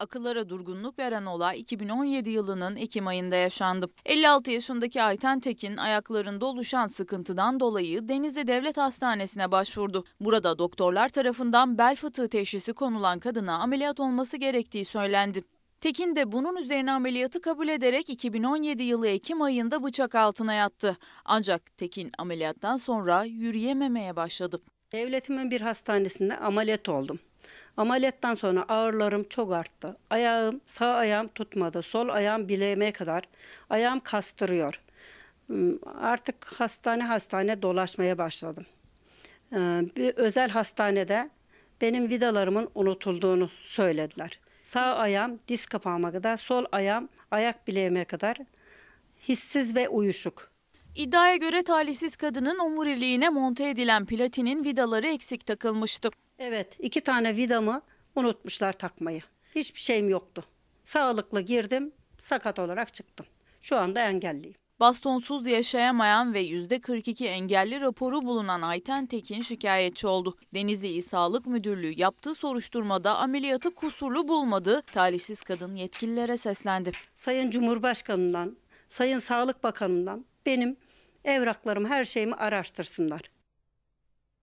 Akıllara durgunluk veren olay 2017 yılının Ekim ayında yaşandı. 56 yaşındaki Ayten Tekin ayaklarında oluşan sıkıntıdan dolayı Denizli Devlet Hastanesi'ne başvurdu. Burada doktorlar tarafından bel fıtığı teşhisi konulan kadına ameliyat olması gerektiği söylendi. Tekin de bunun üzerine ameliyatı kabul ederek 2017 yılı Ekim ayında bıçak altına yattı. Ancak Tekin ameliyattan sonra yürüyememeye başladı. Devletimin bir hastanesinde ameliyat oldum. Ameliyattan sonra ağırlarım çok arttı. Ayağım, sağ ayağım tutmadı. Sol ayağım bileğime kadar. Ayağım kastırıyor. Hmm, artık hastane hastane dolaşmaya başladım. Ee, bir özel hastanede benim vidalarımın unutulduğunu söylediler. Sağ ayağım diz kapağıma kadar, sol ayağım ayak bileğime kadar hissiz ve uyuşuk. İddiaya göre talihsiz kadının omuriliğine monte edilen platinin vidaları eksik takılmıştı. Evet iki tane vidamı unutmuşlar takmayı. Hiçbir şeyim yoktu. Sağlıklı girdim sakat olarak çıktım. Şu anda engelliyim. Bastonsuz yaşayamayan ve yüzde %42 engelli raporu bulunan Ayten Tekin şikayetçi oldu. Denizli İl Sağlık Müdürlüğü yaptığı soruşturmada ameliyatı kusurlu bulmadı. Talihsiz kadın yetkililere seslendi. Sayın Cumhurbaşkanından, Sayın Sağlık Bakanından benim evraklarımı, her şeyimi araştırsınlar.